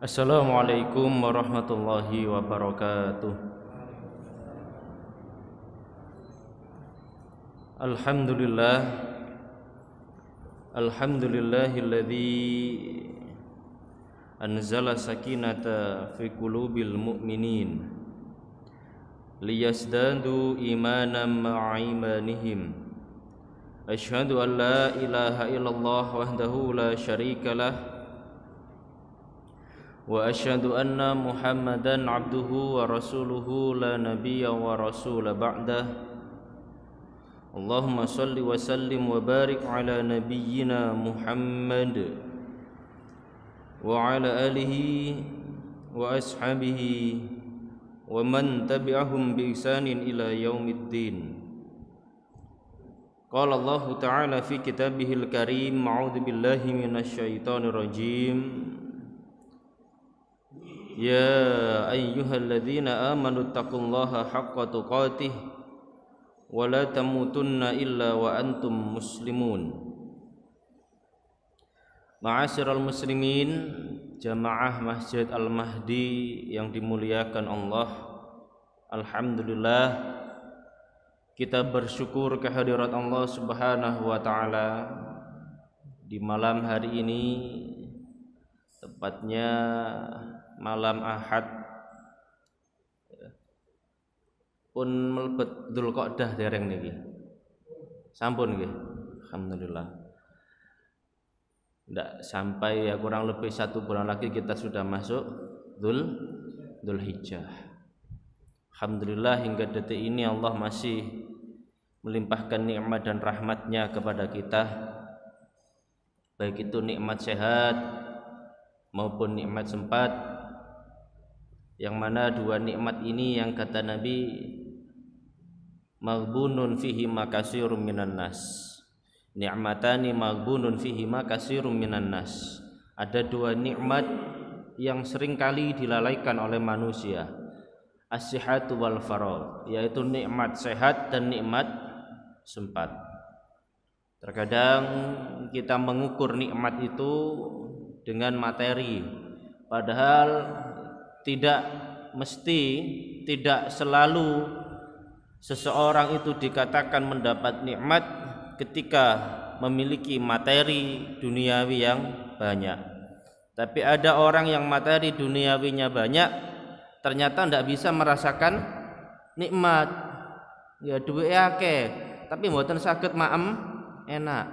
Assalamualaikum warahmatullahi wabarakatuh Alhamdulillah Alhamdulillahilladzi anzala sakinata fi qulubil mu'minin liyasdadu imanan ma'imanihim imanihim Ashhadu an la ilaha illallah wahdahu la sharika lah وأشهد أن محمدا عبده ورسوله لا نبي ورسول بعده اللهم صل وسلم وبارك على نبينا محمد وعلى آله وأصحابه ومن تبعهم بإحسان إلى يوم الدين قال الله تعالى في كتابه الكريم أعوذ بالله من الشيطان الرجيم يا أيها الذين آمنوا اتقوا الله حق تقاته ولا تموتن إلا وأنتم مسلمون معاشر muslimin, jamaah Masjid Al-Mahdi yang dimuliakan Allah. Alhamdulillah kita bersyukur kehadirat Allah Subhanahu wa taala di malam hari ini tepatnya malam Ahad pun melebet dah dereng niki. Sampun nih, Alhamdulillah. Tidak sampai ya kurang lebih satu bulan lagi kita sudah masuk dul, dul hijah. Alhamdulillah hingga detik ini Allah masih melimpahkan nikmat dan rahmatnya kepada kita baik itu nikmat sehat maupun nikmat sempat yang mana dua nikmat ini yang kata Nabi maghbunun fihi makasirum minan nas ni'matani maghbunun fihi makasirum minan nas ada dua nikmat yang seringkali dilalaikan oleh manusia as sihatu wal farol yaitu nikmat sehat dan nikmat sempat terkadang kita mengukur nikmat itu dengan materi padahal tidak mesti tidak selalu seseorang itu dikatakan mendapat nikmat ketika memiliki materi duniawi yang banyak. Tapi ada orang yang materi duniawinya banyak ternyata tidak bisa merasakan nikmat. Ya ya ke, tapi mboten sakit maem enak.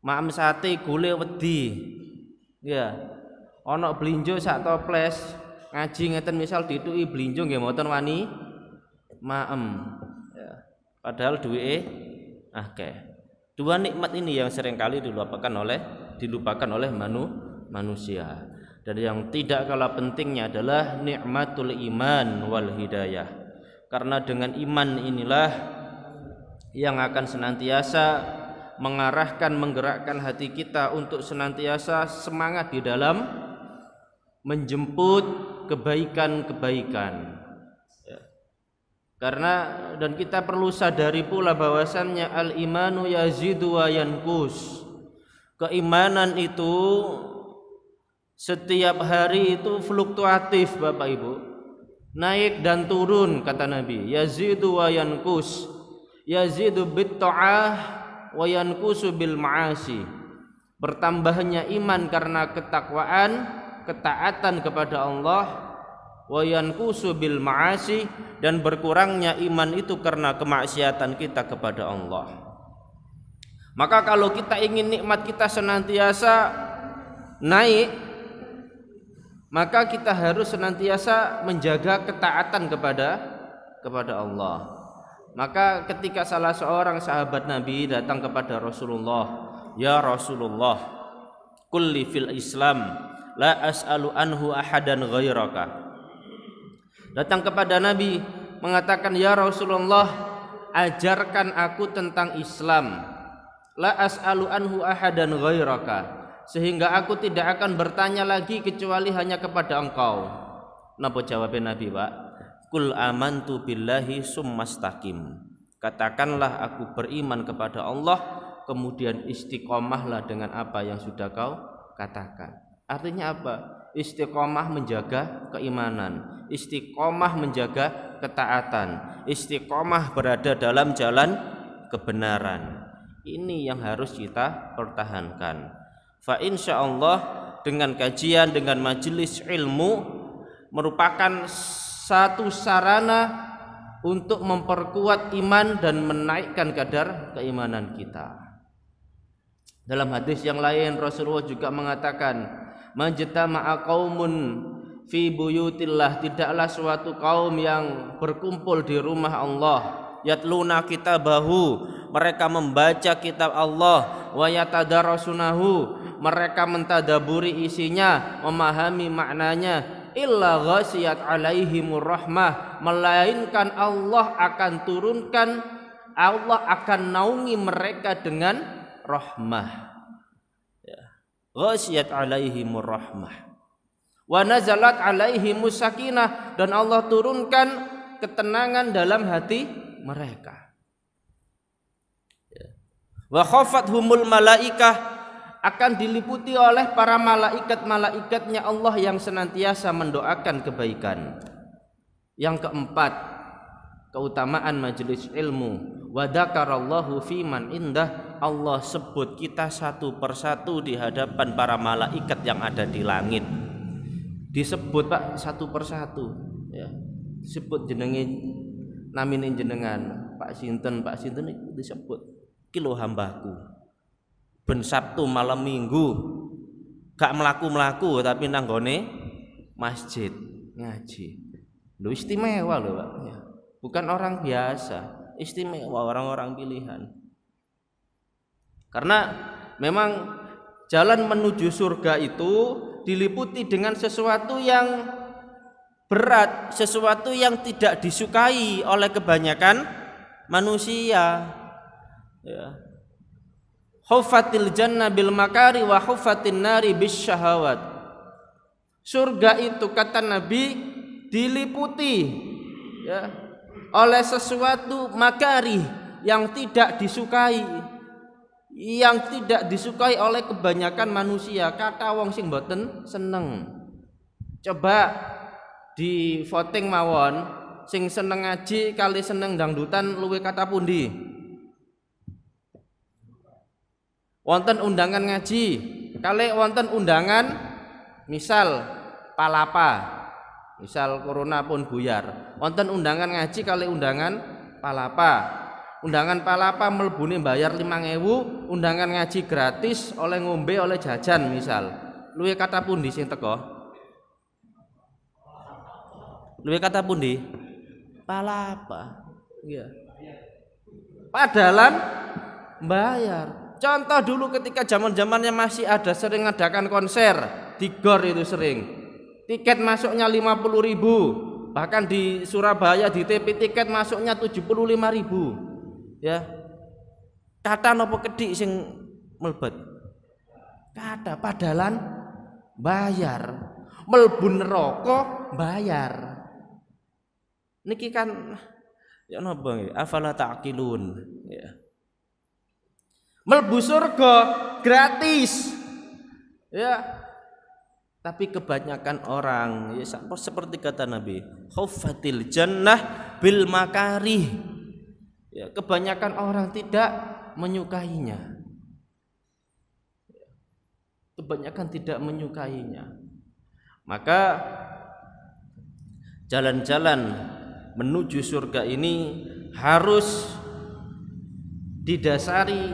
Maem sate gule wedi. Ya, ana belinjo saat toples ngaji ngeten misal dituki blinjo nggih mboten wani maem ya. padahal ah akeh dua nikmat ini yang seringkali dilupakan oleh dilupakan oleh manu, manusia dan yang tidak kalah pentingnya adalah nikmatul iman wal hidayah karena dengan iman inilah yang akan senantiasa mengarahkan menggerakkan hati kita untuk senantiasa semangat di dalam menjemput kebaikan-kebaikan. Ya. Karena dan kita perlu sadari pula bahwasannya al-imanu yazidu wa yankus. Keimanan itu setiap hari itu fluktuatif Bapak Ibu. Naik dan turun kata Nabi. Yazidu wa yankus. Yazidu bit ta'ah wa yankusu bil ma'asi. Bertambahnya iman karena ketakwaan, ketaatan kepada Allah wayanku subil bil ma'asi dan berkurangnya iman itu karena kemaksiatan kita kepada Allah. Maka kalau kita ingin nikmat kita senantiasa naik maka kita harus senantiasa menjaga ketaatan kepada kepada Allah. Maka ketika salah seorang sahabat Nabi datang kepada Rasulullah, "Ya Rasulullah, kulli fil Islam la as'alu anhu ahadan ghairaka datang kepada nabi mengatakan ya Rasulullah ajarkan aku tentang Islam la as'alu anhu ahadan ghairaka sehingga aku tidak akan bertanya lagi kecuali hanya kepada engkau napa jawab nabi Pak kul amantu billahi summastaqim katakanlah aku beriman kepada Allah kemudian istiqomahlah dengan apa yang sudah kau katakan Artinya apa? Istiqomah menjaga keimanan, istiqomah menjaga ketaatan, istiqomah berada dalam jalan kebenaran. Ini yang harus kita pertahankan. Fa insya Allah dengan kajian dengan majelis ilmu merupakan satu sarana untuk memperkuat iman dan menaikkan kadar keimanan kita. Dalam hadis yang lain Rasulullah juga mengatakan, majtama'a qaumun fi buyutillah tidaklah suatu kaum yang berkumpul di rumah Allah yatluna kitabahu mereka membaca kitab Allah wa yatadarasunahu mereka mentadaburi isinya memahami maknanya illa ghasiyat alaihimur rahmah melainkan Allah akan turunkan Allah akan naungi mereka dengan rahmah ghasyat alaihimur rahmah wa nazalat alaihimus sakinah dan Allah turunkan ketenangan dalam hati mereka ya. wa khafat humul malaikah akan diliputi oleh para malaikat-malaikatnya Allah yang senantiasa mendoakan kebaikan. Yang keempat, keutamaan majelis ilmu Wadakarallahu fiman indah Allah sebut kita satu persatu di hadapan para malaikat yang ada di langit disebut Pak satu persatu ya disebut jenenge namine jenengan Pak Sinten Pak Sinten itu disebut kilo hambaku ben Sabtu malam Minggu gak melaku-melaku tapi nanggone masjid ngaji lu istimewa loh Pak ya. bukan orang biasa istimewa orang-orang pilihan karena memang jalan menuju surga itu diliputi dengan sesuatu yang berat, sesuatu yang tidak disukai oleh kebanyakan manusia. Ya. Hufatil jannah bil makari wa nari bis syahawat. Surga itu kata Nabi diliputi ya, oleh sesuatu makari yang tidak disukai yang tidak disukai oleh kebanyakan manusia kata wong sing boten seneng coba di voting mawon sing seneng ngaji kali seneng dangdutan luwe kata pundi wonten undangan ngaji kali wonten undangan misal palapa misal corona pun buyar wonten undangan ngaji kali undangan palapa undangan palapa melebuni bayar 5000 undangan ngaji gratis oleh ngombe oleh jajan misal luwe kata pundi sing teko luwe kata pundi palapa iya padahal bayar contoh dulu ketika zaman zamannya masih ada sering adakan konser di itu sering tiket masuknya 50.000 ribu bahkan di Surabaya di TP tiket masuknya 75.000 ribu ya kata nopo kedik sing melbet kata padalan bayar melbun rokok bayar niki kan ya nopo afala taqilun ya melbu surga gratis ya tapi kebanyakan orang ya seperti kata Nabi, khaufatil jannah bil makari." Ya, kebanyakan orang tidak menyukainya. Kebanyakan tidak menyukainya. Maka jalan-jalan menuju surga ini harus didasari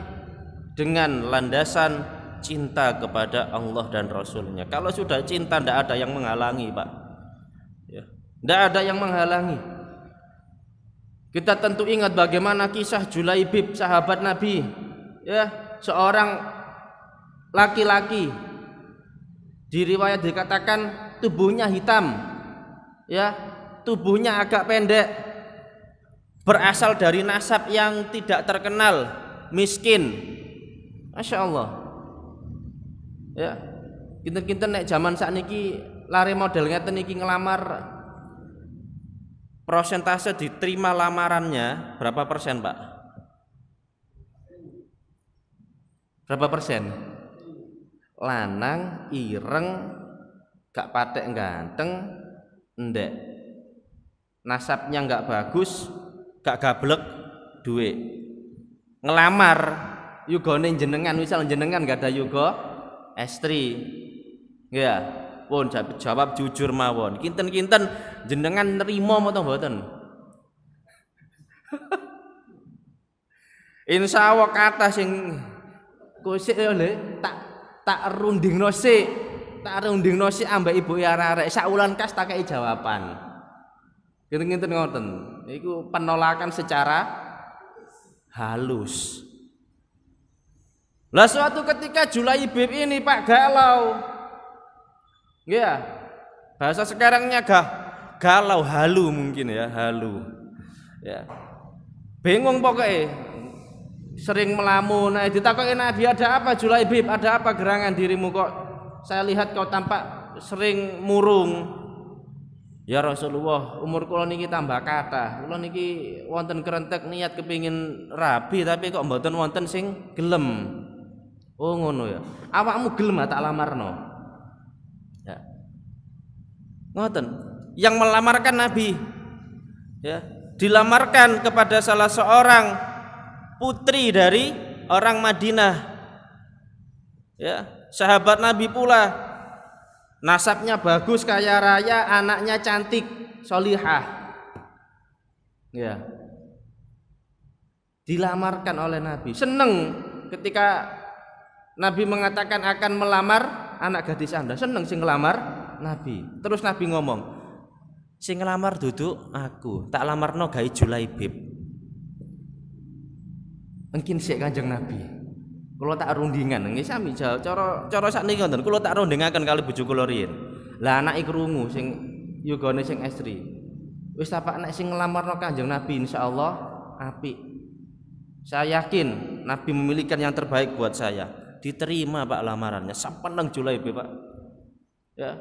dengan landasan cinta kepada Allah dan Rasulnya. Kalau sudah cinta, tidak ada yang menghalangi, Pak. Ya. Tidak ada yang menghalangi. Kita tentu ingat bagaimana kisah Julaibib, sahabat Nabi. Ya, seorang laki-laki. Di riwayat dikatakan tubuhnya hitam. Ya, tubuhnya agak pendek. Berasal dari nasab yang tidak terkenal, miskin. Masya Allah ya kinten-kinten nek zaman saat niki lari model ngeten niki ngelamar prosentase diterima lamarannya berapa persen pak? Berapa persen? Lanang, ireng, gak patek ganteng, ndek. Nasabnya gak bagus, gak gablek, duit. Ngelamar, nih jenengan, misal jenengan gak ada yugo, estri ya pun jawab, jawab jujur mawon kinten-kinten jenengan nerima atau boten Insya Allah kata sing kusik oleh ya, tak tak runding nosi tak runding nosi ambek ibu ya arek saulan kas tak kei jawaban kinten kinten ngoten itu penolakan secara halus lah suatu ketika Julaibib ini Pak galau. Ya. Bahasa sekarangnya gah galau halu mungkin ya, halu. Ya. Bingung pokoknya sering melamun. Nah, ditakutin Nabi ada apa Julaibib? Ada apa gerangan dirimu kok? Saya lihat kau tampak sering murung. Ya Rasulullah, umur kula niki tambah kata. Kula niki wonten kerentek niat kepingin rapi tapi kok mboten wonten sing gelem. Oh ngono ya. Awakmu gelem tak lamarno. Ya. Ngoten. Yang melamarkan Nabi ya, dilamarkan kepada salah seorang putri dari orang Madinah. Ya, sahabat Nabi pula. Nasabnya bagus, kaya raya, anaknya cantik, solihah. Ya. Dilamarkan oleh Nabi. Seneng ketika Nabi mengatakan akan melamar anak gadis Anda. Seneng sing ngelamar Nabi. Terus Nabi ngomong, sing ngelamar duduk aku, tak lamar lamarno julai bib. Mungkin sih Kanjeng Nabi. Kalau tak rundingan nggih sami jauh Coro coro saat nih wonten Kalau tak rundingaken kali bojo kula Lah anak ikrungu sing yugane sing estri. Wis tapak anak sing no Kanjeng Nabi Insya Allah. Nabi. Saya yakin Nabi memilihkan yang terbaik buat saya diterima Pak lamarannya sampai nang Julai Pak ya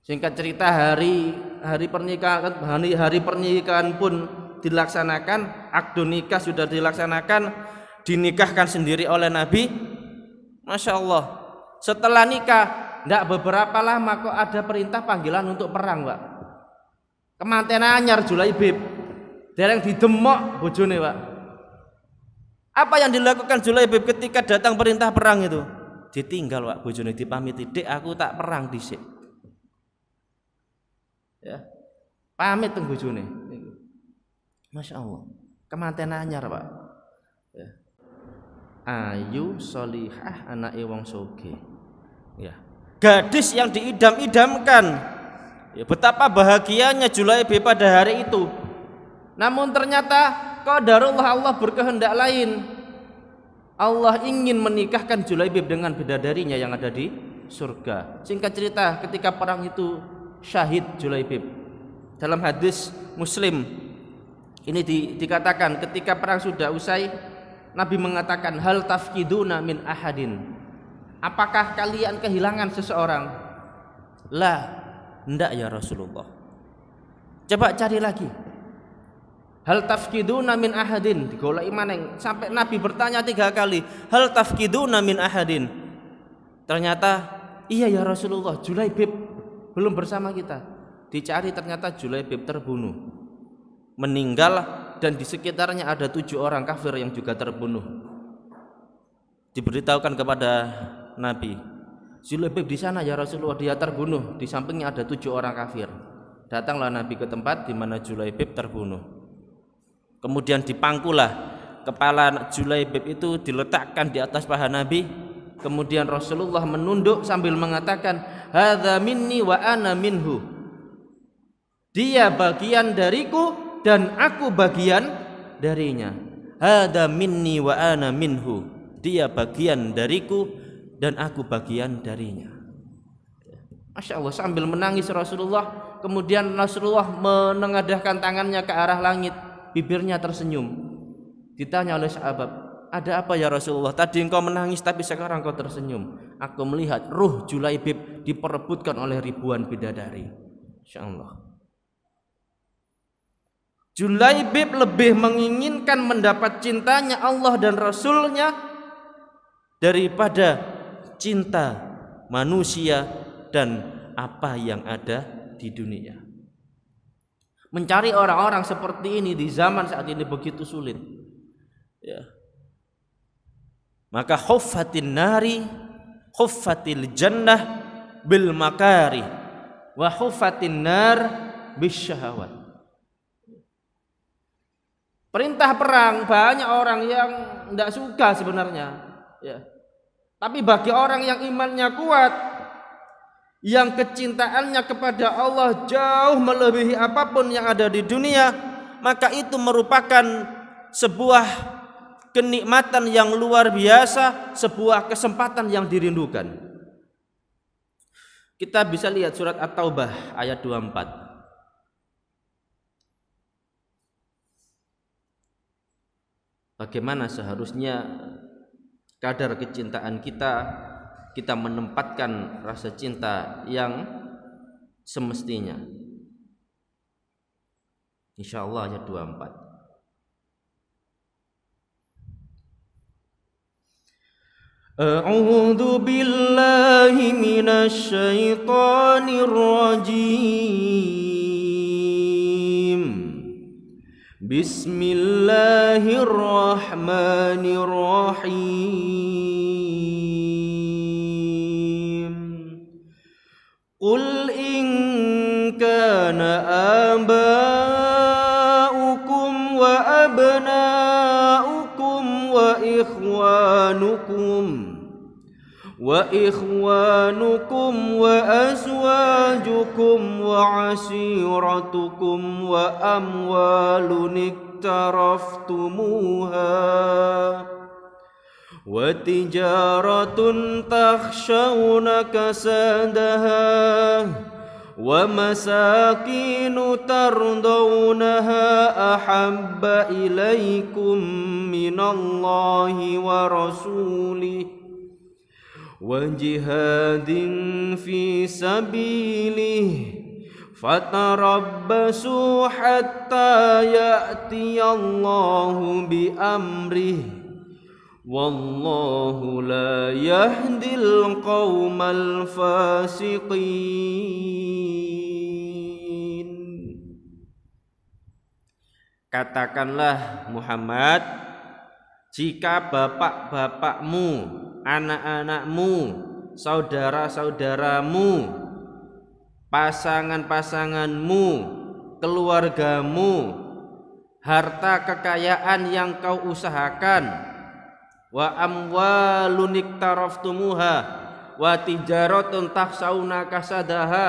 singkat cerita hari hari pernikahan hari, hari pernikahan pun dilaksanakan akdo nikah sudah dilaksanakan dinikahkan sendiri oleh Nabi Masya Allah setelah nikah tidak beberapa lama kok ada perintah panggilan untuk perang Pak kemantenan anyar Julai Bib dereng didemok bojone Pak apa yang dilakukan Julaibib ketika datang perintah perang itu? Ditinggal Pak bojone dipamiti, "Dek, aku tak perang dhisik." Ya. Pamit teng bojone. Masya Allah. Kematian anyar, Pak. Ya. Ayu solihah anak wong soge. Ya. Gadis yang diidam-idamkan. Ya, betapa bahagianya Julaibib pada hari itu. Namun ternyata qadarullah Allah berkehendak lain. Allah ingin menikahkan Julaibib dengan bidadarinya yang ada di surga. Singkat cerita, ketika perang itu syahid Julaibib. Dalam hadis Muslim ini di, dikatakan ketika perang sudah usai, Nabi mengatakan hal tafkiduna min ahadin. Apakah kalian kehilangan seseorang? Lah, ndak ya Rasulullah. Coba cari lagi, Hal tafkiduna min ahadin digolak imaneng sampai Nabi bertanya tiga kali, hal tafkiduna min ahadin. Ternyata iya ya Rasulullah, Julaibib belum bersama kita. Dicari ternyata Julaibib terbunuh. Meninggal dan di sekitarnya ada tujuh orang kafir yang juga terbunuh. Diberitahukan kepada Nabi, Julaibib di sana ya Rasulullah dia terbunuh, di sampingnya ada tujuh orang kafir. Datanglah Nabi ke tempat di mana Julaibib terbunuh. Kemudian dipangkulah kepala Julaibib itu diletakkan di atas paha Nabi. Kemudian Rasulullah menunduk sambil mengatakan, "Hadza minni wa ana minhu." Dia bagian dariku dan aku bagian darinya. Hadza minni wa ana minhu. Dia bagian dariku dan aku bagian darinya. Masya Allah sambil menangis Rasulullah Kemudian Rasulullah menengadahkan tangannya ke arah langit bibirnya tersenyum. Ditanya oleh sahabat, "Ada apa ya Rasulullah? Tadi engkau menangis tapi sekarang engkau tersenyum." Aku melihat ruh Julaibib diperebutkan oleh ribuan bidadari. Insyaallah. Julaibib lebih menginginkan mendapat cintanya Allah dan Rasulnya daripada cinta manusia dan apa yang ada di dunia. Mencari orang-orang seperti ini di zaman saat ini begitu sulit. Ya. Maka khuffatin nari khuffatil jannah bil makari wa khuffatin nar bisyahawat. Perintah perang banyak orang yang tidak suka sebenarnya. Ya. Tapi bagi orang yang imannya kuat, yang kecintaannya kepada Allah jauh melebihi apapun yang ada di dunia, maka itu merupakan sebuah kenikmatan yang luar biasa, sebuah kesempatan yang dirindukan. Kita bisa lihat surat At-Taubah ayat 24. Bagaimana seharusnya kadar kecintaan kita kita menempatkan rasa cinta yang semestinya. Insyaallah ayat 24. A'udzu billahi من الشيطان الرجيم بسم قل إن كان آباؤكم وأبناؤكم وإخوانكم وإخوانكم وأزواجكم وعشيرتكم وأموال اقترفتموها وتجارة تخشون كسادها ومساكين ترضونها أحب إليكم من الله ورسوله وجهاد في سبيله فتربصوا حتى يأتي الله بأمره والله لا يهدي القوم الفاسقين Katakanlah Muhammad jika bapak-bapakmu, anak-anakmu, saudara-saudaramu, pasangan-pasanganmu, keluargamu, harta kekayaan yang kau usahakan, wa amwalun iktaraftumuha wa tijaratun tahsauna kasadaha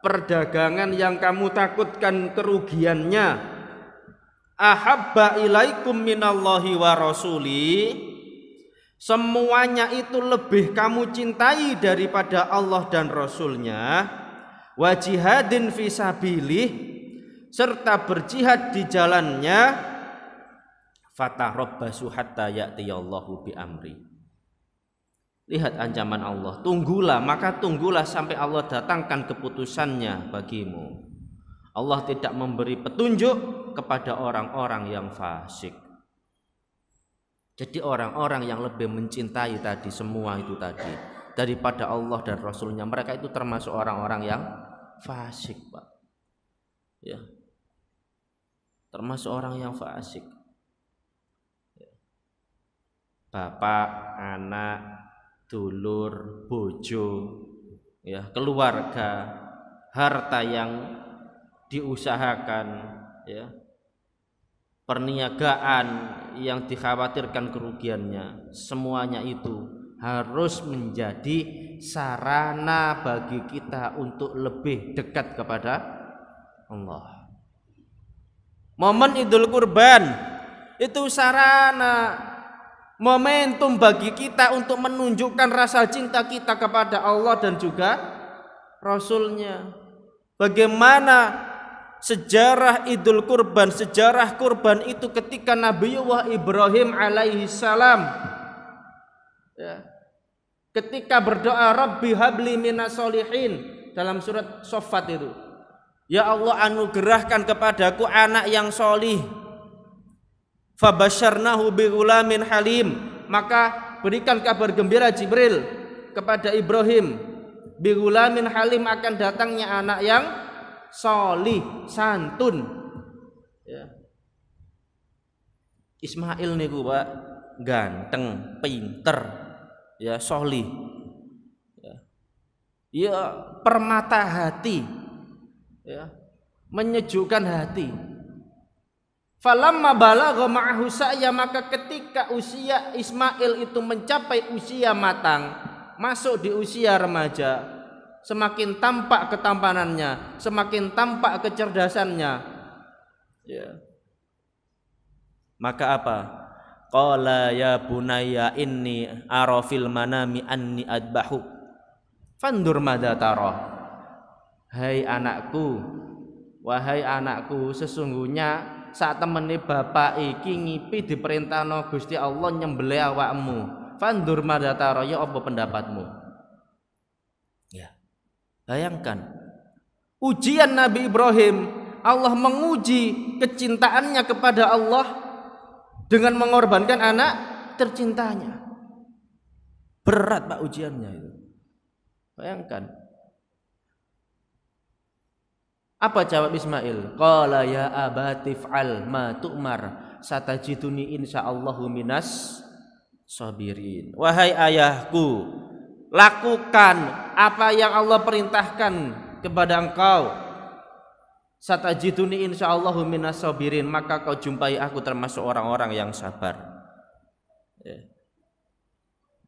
perdagangan yang kamu takutkan kerugiannya ahabba ilaikum minallahi wa rasuli semuanya itu lebih kamu cintai daripada Allah dan Rasulnya wa jihadin fisabilih serta berjihad di jalannya fatarabbasu hatta yallahu bi amri. Lihat ancaman Allah. Tunggulah, maka tunggulah sampai Allah datangkan keputusannya bagimu. Allah tidak memberi petunjuk kepada orang-orang yang fasik. Jadi orang-orang yang lebih mencintai tadi semua itu tadi daripada Allah dan Rasulnya mereka itu termasuk orang-orang yang fasik, Pak. Ya. Termasuk orang yang fasik bapak, anak, dulur, bojo, ya, keluarga, harta yang diusahakan, ya. Perniagaan yang dikhawatirkan kerugiannya, semuanya itu harus menjadi sarana bagi kita untuk lebih dekat kepada Allah. Momen Idul Kurban itu sarana momentum bagi kita untuk menunjukkan rasa cinta kita kepada Allah dan juga Rasulnya. Bagaimana sejarah Idul Kurban, sejarah kurban itu ketika Nabi Allah Ibrahim alaihi salam ya, ketika berdoa Rabbi habli minas solihin dalam surat Sofat itu. Ya Allah anugerahkan kepadaku anak yang solih Fabasyarnahu bighulamin halim. Maka berikan kabar gembira Jibril kepada Ibrahim. Bighulamin halim akan datangnya anak yang solih, santun. Ya. Ismail niku Pak ganteng, pinter, ya solih. Ya. ya permata hati. Ya, menyejukkan hati Falamma balagha ma'ahu sa'ya maka ketika usia Ismail itu mencapai usia matang, masuk di usia remaja, semakin tampak ketampanannya, semakin tampak kecerdasannya. Ya. Maka apa? Qala ya bunayya inni arafil manami anni adbahu. Fandur madza tara. Hai anakku, wahai anakku, sesungguhnya saat temene bapak iki ngipi diperintahno Gusti Allah nyembelih awakmu. Fandur madata roya apa pendapatmu? Ya. Bayangkan ujian Nabi Ibrahim Allah menguji kecintaannya kepada Allah dengan mengorbankan anak tercintanya. Berat Pak ujiannya itu. Bayangkan, apa jawab Ismail? Qala ya abatif al ma tu'mar satajiduni insyaallahu minas sabirin. Wahai ayahku, lakukan apa yang Allah perintahkan kepada engkau. Satajiduni insyaallahu minas sabirin, maka kau jumpai aku termasuk orang-orang yang sabar. Ya. Eh.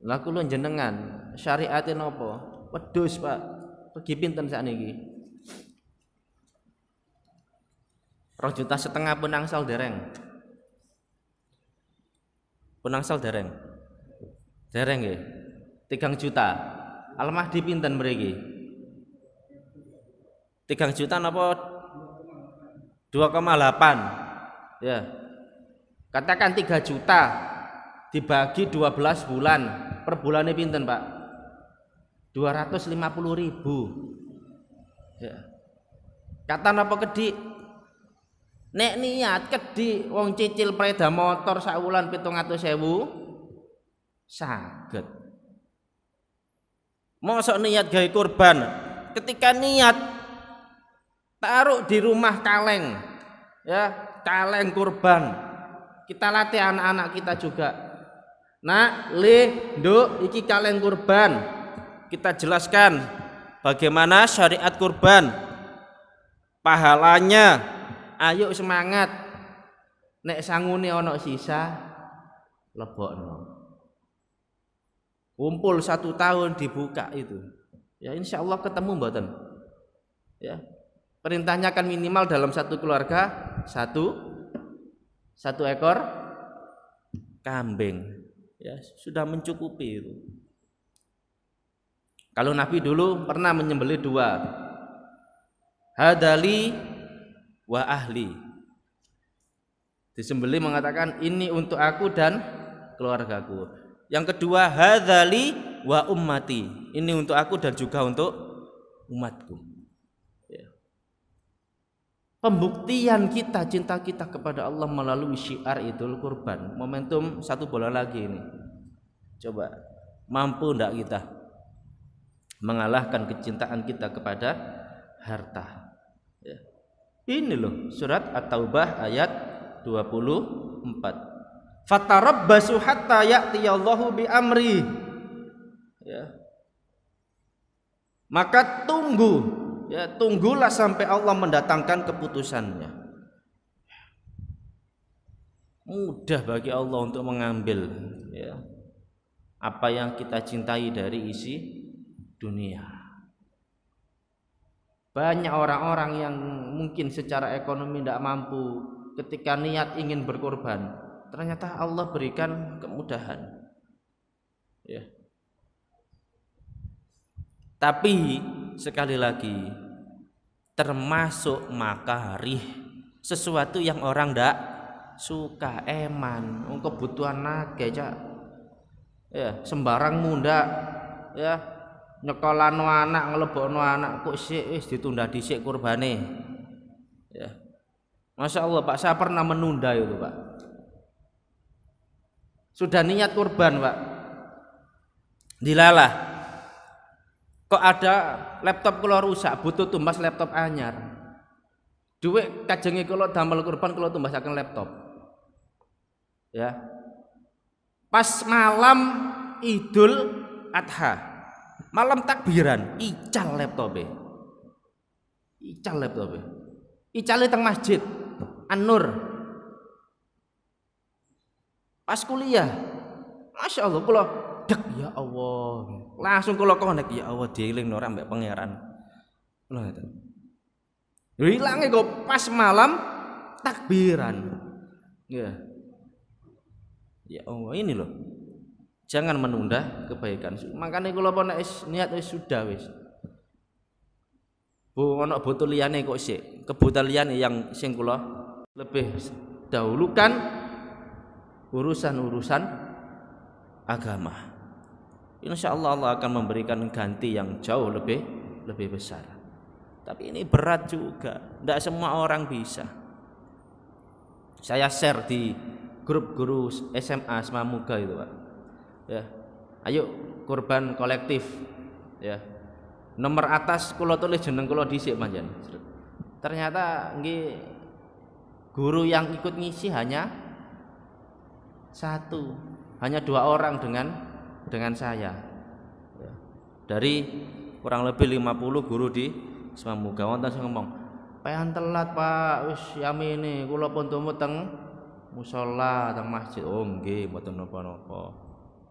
Laku lu jenengan syariatin apa? Wedus, Pak. Pergi pinten sakniki? roh juta setengah pun dereng. Pun dereng. Dereng ya, tiga juta. dipinten mahdi pinten juta Tigang juta koma 2,8 ya. Katakan tiga juta dibagi dua belas bulan. Per bulannya pinten, Pak? dua ratus lima puluh ribu. Ya. Kata apa kedik? Nek niat kedi wong cicil peda motor pitung wulan sewu mau Mosok niat gay kurban. Ketika niat taruh di rumah kaleng ya, kaleng kurban. Kita latih anak-anak kita juga. Nah le, do, iki kaleng kurban. Kita jelaskan bagaimana syariat kurban, pahalanya, ayo semangat nek sangune ana sisa lebokno kumpul satu tahun dibuka itu ya insya Allah ketemu mboten ya perintahnya kan minimal dalam satu keluarga satu satu ekor kambing ya sudah mencukupi itu kalau Nabi dulu pernah menyembelih dua hadali wa ahli. Disembeli mengatakan ini untuk aku dan keluargaku. Yang kedua hadali wa ummati. Ini untuk aku dan juga untuk umatku. Ya. Pembuktian kita cinta kita kepada Allah melalui syiar Idul Kurban. Momentum satu bola lagi ini. Coba mampu tidak kita mengalahkan kecintaan kita kepada harta. Ini loh surat At-Taubah ayat 24. Fatarabbasu hatta Allahu bi amri. Ya. Maka tunggu, ya tunggulah sampai Allah mendatangkan keputusannya. Mudah bagi Allah untuk mengambil ya apa yang kita cintai dari isi dunia. Banyak orang-orang yang mungkin secara ekonomi tidak mampu ketika niat ingin berkorban, ternyata Allah berikan kemudahan. Ya. Tapi sekali lagi termasuk makarih sesuatu yang orang tidak suka eman untuk kebutuhan naga ya sembarang muda ya nyekolan anak ngelebokno anak kok sih wis ditunda dhisik kurbane ya Masya Allah Pak saya pernah menunda itu Pak sudah niat kurban Pak dilalah kok ada laptop kalau rusak butuh tumbas laptop anyar duit kajengi kalau damel kurban kalau tumbas akan laptop ya pas malam idul adha malam takbiran ical laptope ical laptope ical e teng masjid anur An pas kuliah masya allah kula dek ya allah langsung kula konek ya allah dieling ora mbak pangeran lho hilangnya kok pas malam takbiran ya ya allah ini loh jangan menunda kebaikan makanya kalau pun niat wis sudah wis bu ono botol kok sih kebutuhan yang sing kula lebih dahulukan urusan-urusan agama insya Allah Allah akan memberikan ganti yang jauh lebih lebih besar tapi ini berat juga tidak semua orang bisa saya share di grup guru SMA Asma itu Pak ya ayo kurban kolektif ya nomor atas kulo tulis jeneng kulo dhisik panjen ternyata nggih guru yang ikut ngisi hanya satu hanya dua orang dengan dengan saya ya. dari kurang lebih 50 guru di Semuga wonten sing ngomong payan telat Pak wis ini, kula pun tumut teng musola teng masjid oh nggih mboten napa-napa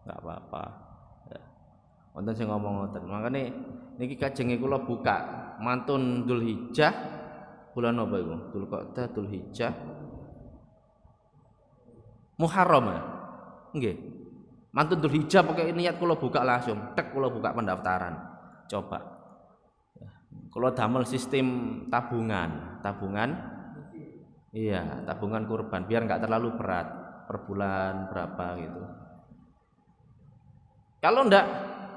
nggak apa-apa ya. Untuk sing ngomong ngoten nih niki kajenge lo buka mantun hijah bulan apa kota, Dzulqa'dah hijah, Muharram enggak, ya? mantun hijah pokoke niat kulo buka langsung tek kulo buka pendaftaran coba ya. kalau damel sistem tabungan tabungan Iya, tabungan kurban biar nggak terlalu berat per bulan berapa gitu. Kalau enggak,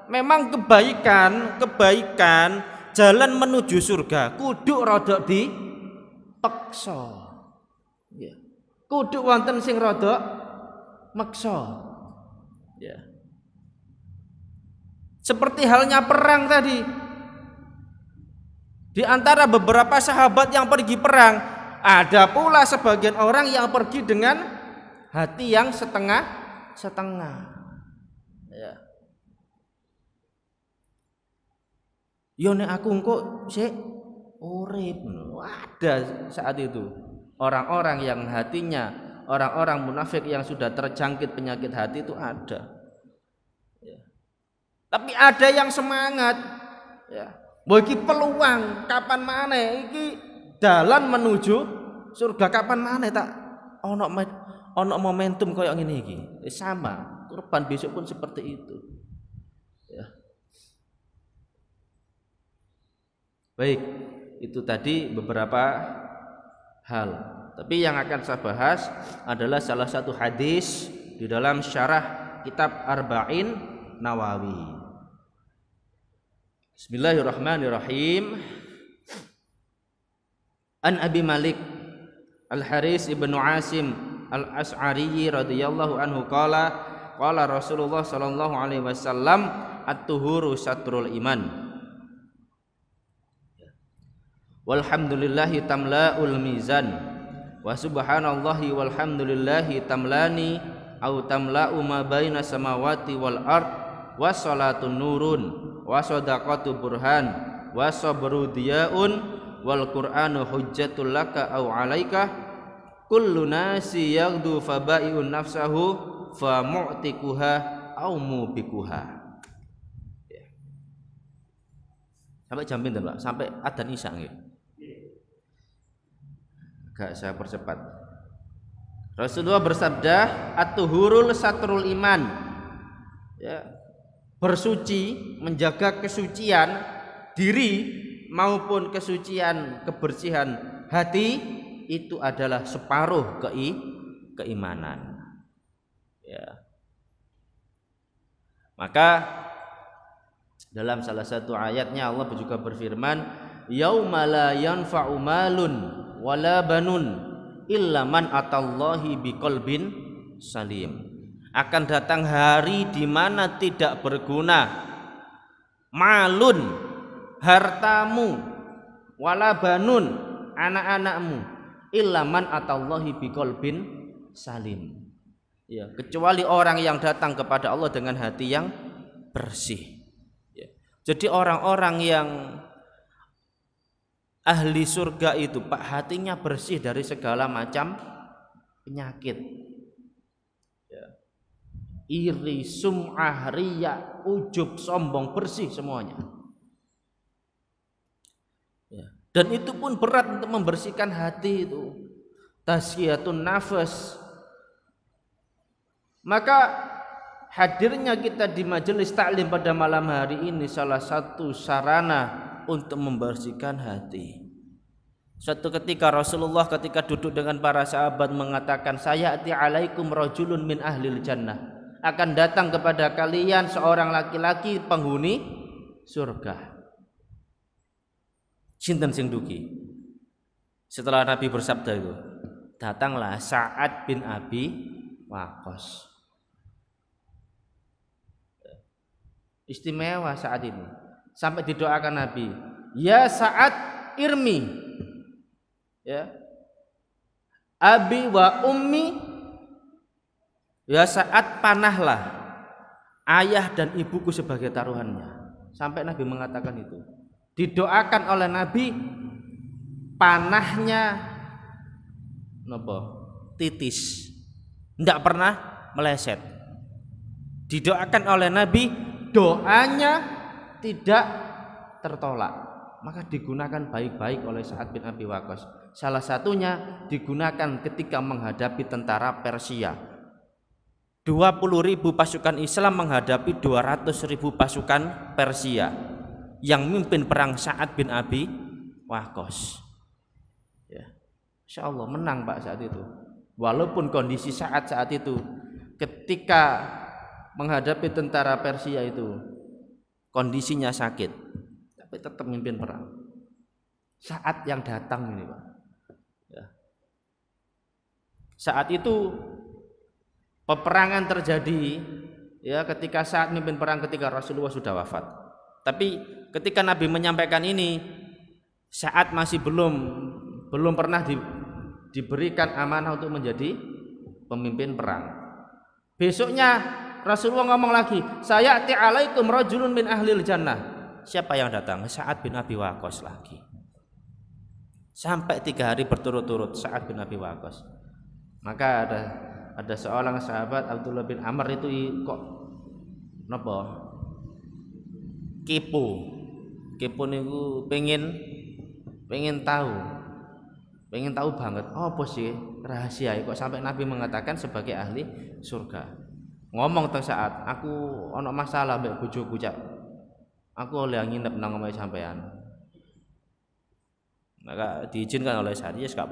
memang kebaikan, kebaikan jalan menuju surga kuduk rodok di peksa. Ya. kuduk wonten sing rodok maksa. Ya. Seperti halnya perang tadi. Di antara beberapa sahabat yang pergi perang, ada pula sebagian orang yang pergi dengan hati yang setengah setengah. Ya. yo iya, nek aku engko sik urip ada saat itu orang-orang yang hatinya orang-orang munafik yang sudah terjangkit penyakit hati itu ada ya. tapi ada yang semangat ya bagi peluang kapan mana iki jalan menuju surga kapan mana tak ono ono momentum koyok ini iki ya, sama kurban besok pun seperti itu Baik, itu tadi beberapa hal. Tapi yang akan saya bahas adalah salah satu hadis di dalam syarah kitab Arba'in Nawawi. Bismillahirrahmanirrahim. An Abi Malik Al Haris ibnu Asim Al As'ari radhiyallahu anhu kala kala Rasulullah sallallahu alaihi wasallam at-tuhuru satrul iman walhamdulillahi tamla'ul mizan wa subhanallahi walhamdulillahi tamlani au tamla'u ma baina samawati wal ard wa salatun nurun wa sadaqatu burhan wa sabru diyaun wal qur'anu hujjatul laka au alaika kullu nasi yaghdu fabai'un nafsahu fa mu'tikuha au mubikuha ya. sampai jam pinten Pak? Sampai adzan isya nggih gak saya percepat Rasulullah bersabda atuhurul satrul iman ya bersuci menjaga kesucian diri maupun kesucian kebersihan hati itu adalah separuh kei keimanan ya maka dalam salah satu ayatnya Allah juga berfirman yauma la yanfa'u malun wala banun illa man atallahi biqalbin salim. Akan datang hari di mana tidak berguna malun hartamu wala banun anak-anakmu illa man atallahi biqalbin salim. Ya, kecuali orang yang datang kepada Allah dengan hati yang bersih. Ya. Jadi orang-orang yang ahli surga itu pak hatinya bersih dari segala macam penyakit ya. iri sum'ah riya ujub sombong bersih semuanya ya. dan itu pun berat untuk membersihkan hati itu tasyiatun nafas maka hadirnya kita di majelis taklim pada malam hari ini salah satu sarana untuk membersihkan hati. Suatu ketika Rasulullah ketika duduk dengan para sahabat mengatakan saya ati alaikum rajulun min ahlil jannah akan datang kepada kalian seorang laki-laki penghuni surga. Sinten sing duki. Setelah Nabi bersabda itu, datanglah Sa'ad bin Abi Waqqas. Istimewa saat ini sampai didoakan Nabi ya saat irmi ya abi wa ummi ya saat panahlah ayah dan ibuku sebagai taruhannya sampai Nabi mengatakan itu didoakan oleh Nabi panahnya nopo titis tidak pernah meleset didoakan oleh Nabi doanya tidak tertolak maka digunakan baik-baik oleh Sa'ad bin Abi Waqqas salah satunya digunakan ketika menghadapi tentara Persia 20 ribu pasukan Islam menghadapi 200 ribu pasukan Persia yang memimpin perang Sa'ad bin Abi Waqqas. Ya. Insya Allah menang Pak saat itu. Walaupun kondisi saat saat itu ketika menghadapi tentara Persia itu kondisinya sakit tapi tetap memimpin perang saat yang datang ini pak ya. saat itu peperangan terjadi ya ketika saat memimpin perang ketika Rasulullah sudah wafat tapi ketika Nabi menyampaikan ini saat masih belum belum pernah di, diberikan amanah untuk menjadi pemimpin perang besoknya Rasulullah ngomong lagi, saya alaikum rajulun min ahlil jannah. Siapa yang datang? saat bin Abi Waqqas lagi. Sampai tiga hari berturut-turut saat bin Abi Waqqas. Maka ada ada seorang sahabat Abdullah bin Amr itu kok nopo kipu kipu niku pengen pengen tahu pengen tahu banget oh, apa sih rahasia kok sampai Nabi mengatakan sebagai ahli surga ngomong tentang saat aku ono masalah mbek bujuk cak aku oleh nginep nang omahe sampean maka nah, diizinkan oleh saat ya yes, gak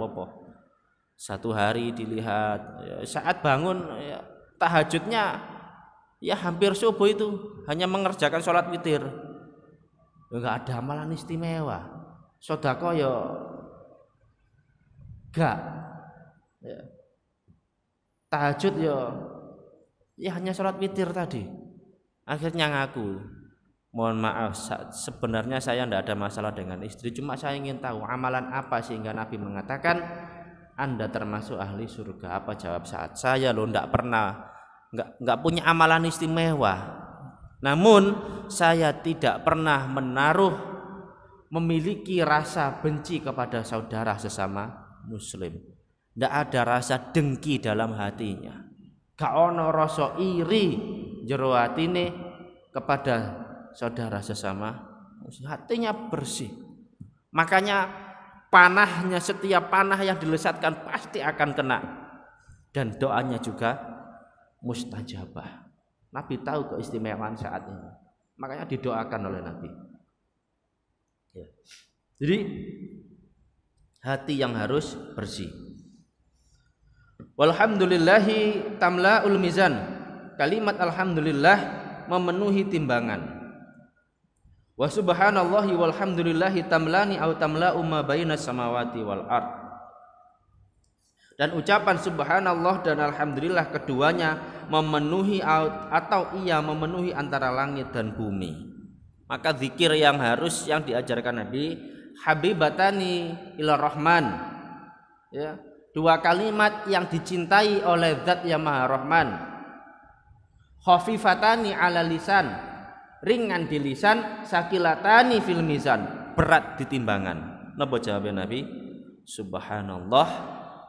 satu hari dilihat ya, saat bangun ya, tahajudnya ya hampir subuh itu hanya mengerjakan sholat witir enggak ya, ada amalan istimewa sodako ya gak ya. tahajud ya ya hanya sholat witir tadi akhirnya ngaku mohon maaf sebenarnya saya tidak ada masalah dengan istri cuma saya ingin tahu amalan apa sehingga Nabi mengatakan anda termasuk ahli surga apa jawab saat saya loh tidak pernah nggak nggak punya amalan istimewa namun saya tidak pernah menaruh memiliki rasa benci kepada saudara sesama muslim tidak ada rasa dengki dalam hatinya gak ono rasa iri jero atine kepada saudara sesama hatinya bersih makanya panahnya setiap panah yang dilesatkan pasti akan kena dan doanya juga mustajabah Nabi tahu keistimewaan saat ini makanya didoakan oleh Nabi ya. jadi hati yang harus bersih Walhamdulillahi tamla mizan. Kalimat alhamdulillah memenuhi timbangan. Wa subhanallahi walhamdulillahi tamlani au tamla umma bayna samawati wal ard. Dan ucapan subhanallah dan alhamdulillah keduanya memenuhi atau ia memenuhi antara langit dan bumi. Maka zikir yang harus yang diajarkan Nabi habibatani ila rahman. Ya, Dua kalimat yang dicintai oleh zat yang maha rahman. Khafifatani ala lisan. Ringan di lisan, sakilatani fil mizan. Berat di timbangan. Napa jawabnya Nabi? Subhanallah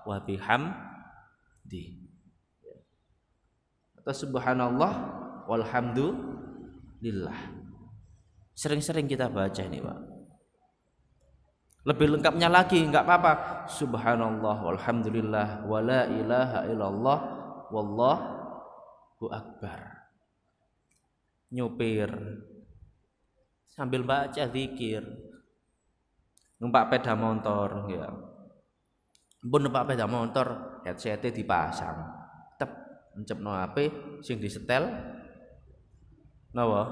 wa bihamdi. Atau subhanallah walhamdulillah. Sering-sering kita baca ini, Pak lebih lengkapnya lagi nggak apa-apa subhanallah walhamdulillah wala ilaha illallah wallahu akbar nyupir sambil baca zikir numpak peda motor ya pun numpak peda motor headset dipasang tep encep no HP sing disetel nawa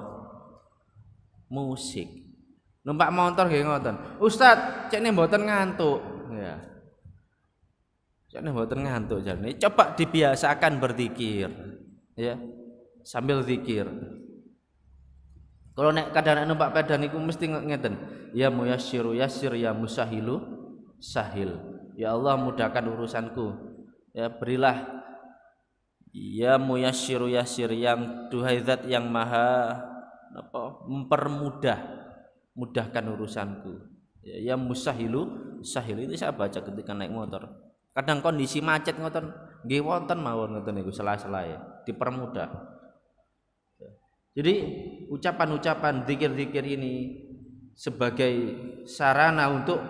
musik numpak motor nggih ngoten ustad cek nih mboten ngantuk ya cek nih mboten ngantuk jadi coba dibiasakan berzikir ya sambil zikir kalau naik kadang numpak peda niku mesti ngeten ya muyasyiru yasir ya musahilu sahil ya Allah mudahkan urusanku ya berilah Ya muyasyiru yasir yang duhai yang maha apa mempermudah mudahkan urusanku ya, ya musahilu sahil itu saya baca ketika naik motor kadang kondisi macet ngoten nggih wonten mawon ngoten niku salah-salah ya dipermudah jadi ucapan-ucapan zikir-zikir ini sebagai sarana untuk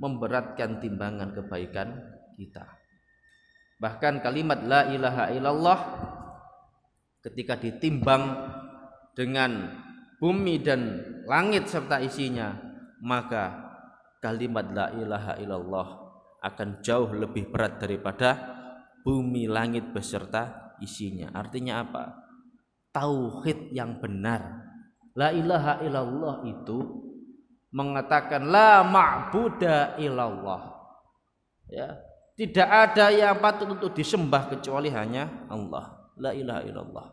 memberatkan timbangan kebaikan kita bahkan kalimat la ilaha illallah ketika ditimbang dengan bumi dan langit serta isinya maka kalimat la ilaha illallah akan jauh lebih berat daripada bumi langit beserta isinya artinya apa tauhid yang benar la ilaha illallah itu mengatakan la ma'budu illallah ya tidak ada yang patut untuk disembah kecuali hanya Allah la ilaha illallah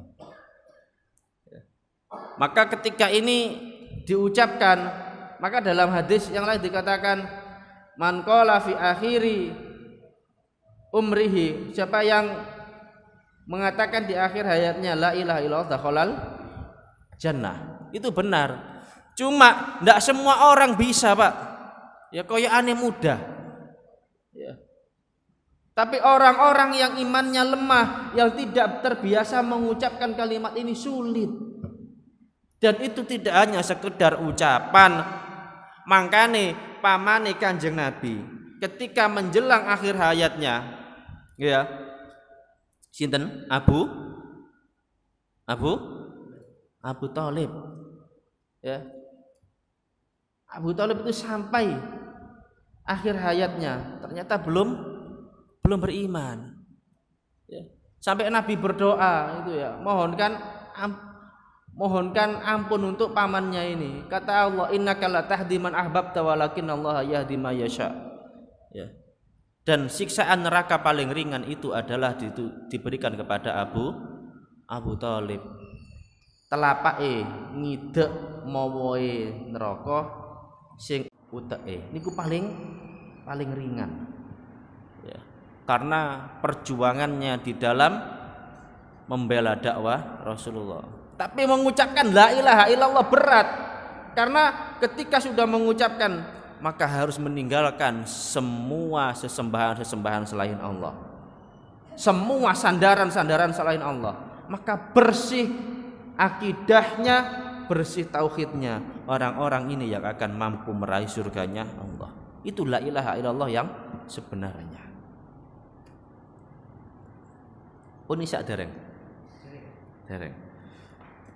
maka ketika ini diucapkan, maka dalam hadis yang lain dikatakan man qala fi akhiri umrihi, siapa yang mengatakan di akhir hayatnya la ilaha illallah dakhalal jannah. Itu benar. Cuma tidak semua orang bisa, Pak. Ya koyo aneh mudah. Ya. Tapi orang-orang yang imannya lemah, yang tidak terbiasa mengucapkan kalimat ini sulit. Dan itu tidak hanya sekedar ucapan. mangkane pamane Kanjeng Nabi ketika menjelang akhir hayatnya ya sinten Abu Abu Abu Talib ya Abu Talib itu sampai akhir hayatnya ternyata belum belum beriman ya. sampai Nabi berdoa itu ya mohonkan mohonkan ampun untuk pamannya ini kata Allah Inna la tahdi man tawalakin Allah yahdi ma yasha ya. dan siksaan neraka paling ringan itu adalah di, diberikan kepada Abu Abu Talib telapak e ngidek mawoe neraka sing uteke niku paling paling ringan ya karena perjuangannya di dalam membela dakwah Rasulullah tapi mengucapkan la ilaha illallah berat. Karena ketika sudah mengucapkan maka harus meninggalkan semua sesembahan-sesembahan selain Allah. Semua sandaran-sandaran selain Allah. Maka bersih akidahnya, bersih tauhidnya. Orang-orang ini yang akan mampu meraih surganya Allah. itulah ilaha illallah yang sebenarnya. Unisa oh, dereng. Dereng.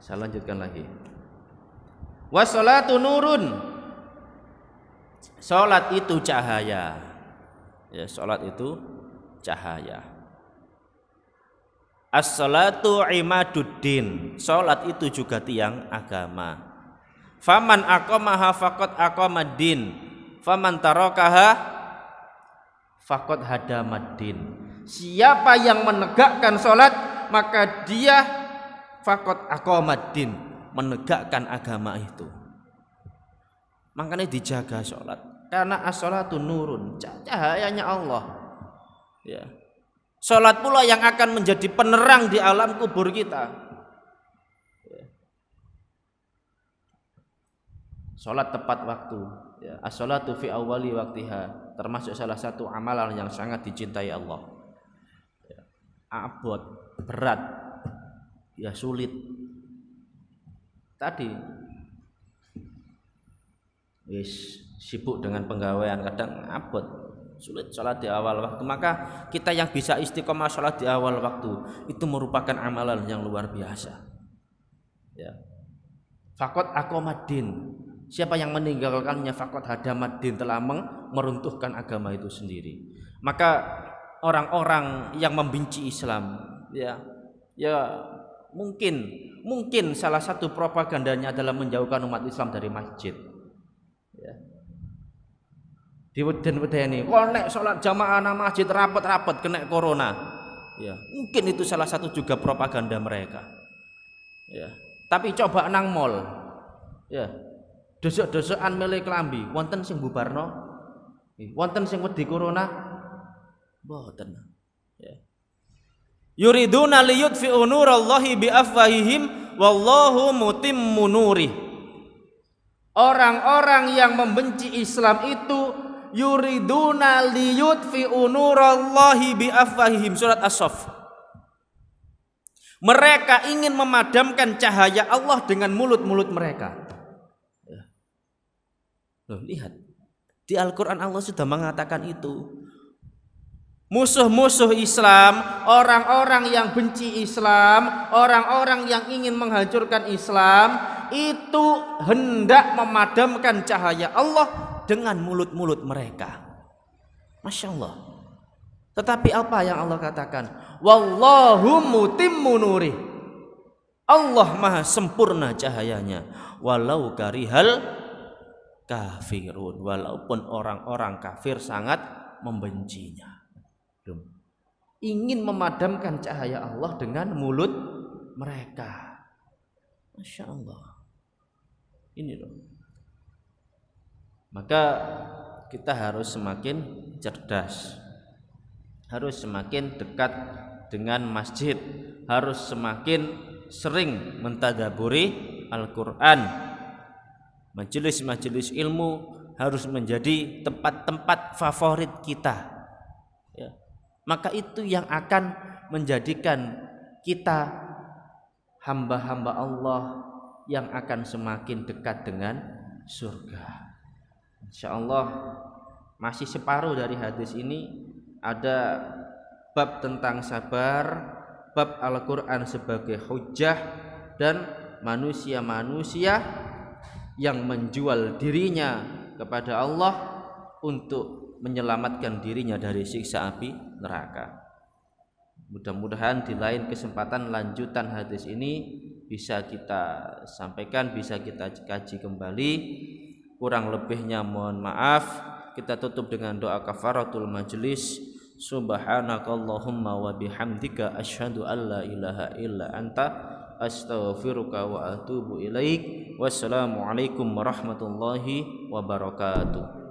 Saya lanjutkan lagi. wassalatu nurun. Salat itu cahaya. Ya, salat itu cahaya. as imaduddin. Salat itu juga tiang agama. Faman akomaha fakot aqamaddin. Faman tarokaha Fakot hadamaddin. Siapa yang menegakkan salat maka dia fakot akomadin menegakkan agama itu makanya dijaga sholat karena asolatun nurun cahayanya Allah ya sholat pula yang akan menjadi penerang di alam kubur kita ya. sholat tepat waktu ya. Asolatu fi awali waktiha termasuk salah satu amalan yang sangat dicintai Allah ya. abot berat ya sulit tadi wis sibuk dengan penggawaian kadang abot sulit sholat di awal waktu maka kita yang bisa istiqomah sholat di awal waktu itu merupakan amalan yang luar biasa ya fakot akomadin siapa yang meninggalkannya fakot hadamadin telah meruntuhkan agama itu sendiri maka orang-orang yang membenci Islam ya ya Mungkin, mungkin salah satu propagandanya adalah menjauhkan umat Islam dari masjid. Ya. Di weden wedeni, konek sholat jamaah nama masjid rapat-rapat kena corona. Ya, mungkin itu salah satu juga propaganda mereka. Ya. Tapi coba nang mall. Ya. dosok an milih kelambi, wonten sing bubarno. Wonten sing wedi corona. Boten yuriduna liyudfi'u nurallahi biafwahihim wallahu mutimmu nurih orang-orang yang membenci Islam itu yuriduna liyudfi'u nurallahi biafwahihim surat as-saff mereka ingin memadamkan cahaya Allah dengan mulut-mulut mereka. Loh, lihat. Di Al-Quran Allah sudah mengatakan itu. Musuh-musuh Islam, orang-orang yang benci Islam, orang-orang yang ingin menghancurkan Islam, itu hendak memadamkan cahaya Allah dengan mulut-mulut mereka. Masya Allah. Tetapi apa yang Allah katakan? Wallahu mutimunuri. Allah maha sempurna cahayanya. Walau karihal kafirun. Walaupun orang-orang kafir sangat membencinya ingin memadamkan cahaya Allah dengan mulut mereka. Masya Allah. Ini loh. Maka kita harus semakin cerdas. Harus semakin dekat dengan masjid, harus semakin sering mentadaburi Al-Qur'an. Majelis-majelis ilmu harus menjadi tempat-tempat favorit kita maka itu yang akan menjadikan kita hamba-hamba Allah yang akan semakin dekat dengan surga. Insya Allah masih separuh dari hadis ini ada bab tentang sabar, bab Al-Quran sebagai hujah dan manusia-manusia yang menjual dirinya kepada Allah untuk menyelamatkan dirinya dari siksa api neraka. Mudah-mudahan di lain kesempatan lanjutan hadis ini bisa kita sampaikan, bisa kita kaji kembali. Kurang lebihnya mohon maaf. Kita tutup dengan doa kafaratul majlis. Subhanakallahumma wa bihamdika asyhadu an la ilaha illa anta astaghfiruka wa atubu ilaik. Wassalamualaikum warahmatullahi wabarakatuh.